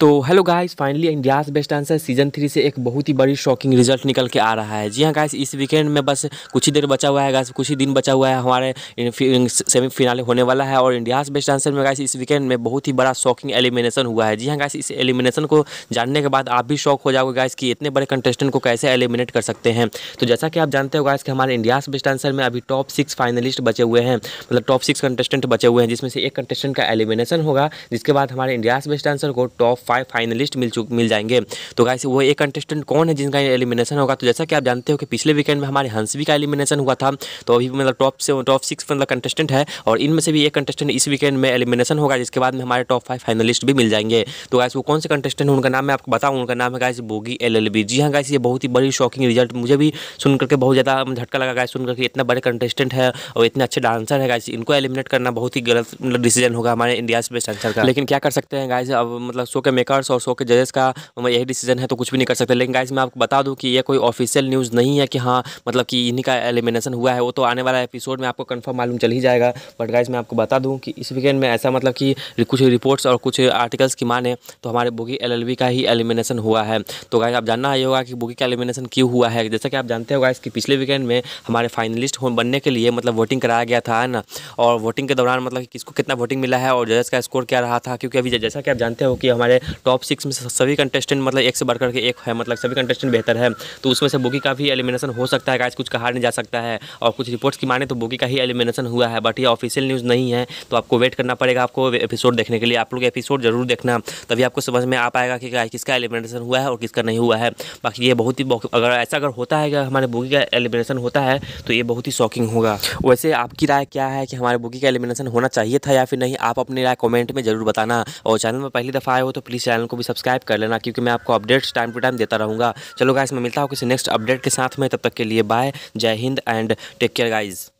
तो hello guys finally India's best answer season three से एक बहुत ही बड़ी शॉकिंग रिजल्ट निकल के आ रहा है जी हाँ गाइस इस वीकेंड में बस कुछ ही देर बचा हुआ है गाइस कुछ ही दिन बचा हुआ है हमारे सेमीफिनाले होने वाला है और इंडियाज बेस्ट आंसर में गाइस इस वीकेंड में बहुत ही बड़ा शॉकिंग एलिमिनेशन हुआ है जी हाँ गाइस इस एलिमिनेशन को जानने के बाद आप भी शौक हो जाओगे गाइस कि इतने बड़े कंटेस्टेंट को कैसे एलिमिनेट कर सकते हैं तो जैसा कि आप जानते हो गाइस कि हमारे इंडियाज बेस्ट आंसर में अभी टॉप सिक्स फाइनलिस्ट बचे हुए हैं मतलब टॉप सिक्स कंटेस्टेंट बचे हुए हैं जिसमें से एक कंटेस्टेंट का एलिमिनेशन होगा जिसके बाद हमारे इंडियाज बेस्ट आंसर को टॉप फाइव फाइनलिस्ट मिल चुक मिल जाएंगे तो गाइस वो एक कंटेस्टेंट कौन है जिनका एलिमिनेशन होगा तो जैसा कि आप जानते हो कि पिछले वीकेंड में हमारे हंसवी का एलिमिनेशन हुआ था तो अभी मतलब टॉप से टॉप सिक्स मतलब कंटेस्टेंट है और इनमें से भी एक कंटेस्टेंट इस वीकेंड में एलिमिनेशन होगा जिसके बाद में हमारे टॉप फाइव फाइनलिस्ट भी मिल जाएंगे तो गाइस वो कौन से कंटेस्टेंट उनका नाम मैं आपको बताऊँ उनका नाम है गाइस बोगी एल जी हाँ गाइस ये बहुत ही बड़ी शॉकिंग रिजल्ट मुझे भी सुन करके बहुत ज़्यादा मतलब झटका लगा गाइस सुन करके इतना बड़े कंटेस्टेंट है और इतने अच्छे डांसर है गाइस इनको एलिमिनेट करना बहुत ही गलत डिसीजन मतलब होगा हमारे इंडिया बेस्ट डांसर का लेकिन क्या कर सकते हैं गाइस अब मतलब शो के मेकर्स और शो के जजेस का यही डिसीजन है तो कुछ भी नहीं कर सकते लेकिन गाइज मैं आपको बता दूँ कि ये कोई ऑफिशियल न्यूज़ नहीं है कि हाँ मतलब कि इन्हीं का एलिमिनेशन हुआ है वो तो आने वाला एपिसोड में आपको कन्फर्म मालूम चल ही जाएगा बट गाइस मैं आपको बता दूँ कि इस वीकेंड में ऐसा मतलब कि कुछ रिपोर्ट्स और कुछ आर्टिकल्स की माने तो हमारे बुगी एल का ही एलिमिनेशन हुआ है तो गाइज आप जानना ही होगा कि बुगी का एलिमिनेशन क्यों हुआ है जैसा कि आप जानते हो गाइज कि पिछले वीकेंड में हमारे फाइनलिस्ट बनने के लिए मतलब वोटिंग कराया गया था ना और वोटिंग के दौरान मतलब किसको कितना वोटिंग मिला है और जजेस का स्कोर क्या रहा था क्योंकि अभी जैसा कि आप जानते हो कि हमारे टॉप सिक्स में सभी कंटेस्टेंट मतलब एक से बढ़ करके एक है मतलब सभी कंटेस्टेंट बेहतर है तो उसमें से बुकी का भी एलिमिनेशन हो सकता है गाइस कुछ कहा नहीं जा सकता है और कुछ रिपोर्ट्स की माने तो बुकी का ही एलिमिनेशन हुआ है बट ये ऑफिशियल न्यूज़ नहीं है तो आपको वेट करना पड़ेगा आपको एपिसोड देखने के लिए आप लोग एपिसोड जरूर देखना तभी आपको समझ में आ पाएगा कि किसका एलिमिनेशन हुआ है और किसका नहीं हुआ है बाकी ये बहुत ही अगर ऐसा अगर होता है कि हमारे बुकी का एलिमिनेशन होता है तो ये बहुत ही शॉकिंग होगा वैसे आपकी राय क्या है कि हमारे बुकी का एलिमिनेशन होना चाहिए था या फिर नहीं आप अपनी राय कॉमेंट में ज़रूर बताना और चैनल में पहली दफ़ा आए हो तो प्लीज़ चैनल को भी सब्सक्राइब कर लेना क्योंकि मैं आपको अपडेट्स टाइम टू टाइम देता रहूँगा चलो गाइस मैं मिलता हूँ किसी नेक्स्ट अपडेट के साथ में तब तक के लिए बाय जय हिंद एंड टेक केयर गाइज़